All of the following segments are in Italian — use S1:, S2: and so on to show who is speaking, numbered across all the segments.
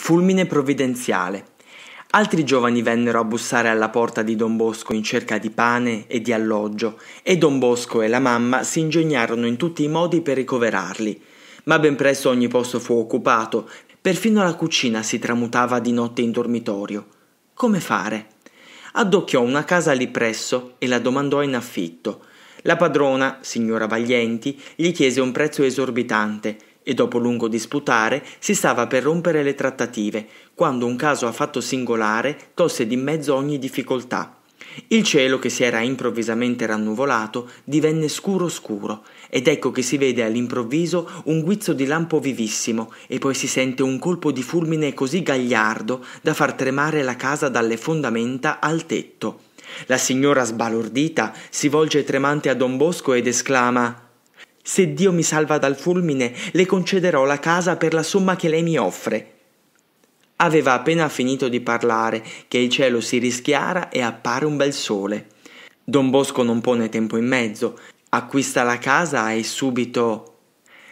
S1: Fulmine provvidenziale. Altri giovani vennero a bussare alla porta di Don Bosco in cerca di pane e di alloggio, e Don Bosco e la mamma si ingegnarono in tutti i modi per ricoverarli. Ma ben presto ogni posto fu occupato, perfino la cucina si tramutava di notte in dormitorio. Come fare? Addocchiò una casa lì presso e la domandò in affitto. La padrona, signora Baglienti, gli chiese un prezzo esorbitante, e dopo lungo disputare si stava per rompere le trattative, quando un caso affatto singolare tolse di mezzo ogni difficoltà. Il cielo, che si era improvvisamente rannuvolato, divenne scuro scuro, ed ecco che si vede all'improvviso un guizzo di lampo vivissimo, e poi si sente un colpo di fulmine così gagliardo da far tremare la casa dalle fondamenta al tetto. La signora sbalordita si volge tremante a Don Bosco ed esclama se Dio mi salva dal fulmine, le concederò la casa per la somma che lei mi offre. Aveva appena finito di parlare che il cielo si rischiara e appare un bel sole. Don Bosco non pone tempo in mezzo, acquista la casa e subito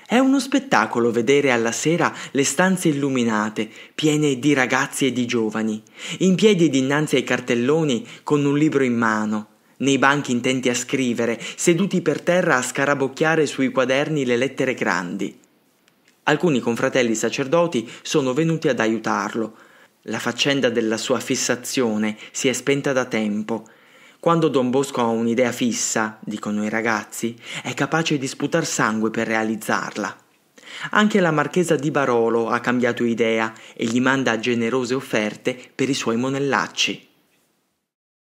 S1: è uno spettacolo vedere alla sera le stanze illuminate, piene di ragazzi e di giovani, in piedi dinanzi ai cartelloni con un libro in mano, nei banchi intenti a scrivere, seduti per terra a scarabocchiare sui quaderni le lettere grandi. Alcuni confratelli sacerdoti sono venuti ad aiutarlo. La faccenda della sua fissazione si è spenta da tempo. Quando Don Bosco ha un'idea fissa, dicono i ragazzi, è capace di sputar sangue per realizzarla. Anche la marchesa di Barolo ha cambiato idea e gli manda generose offerte per i suoi monellacci.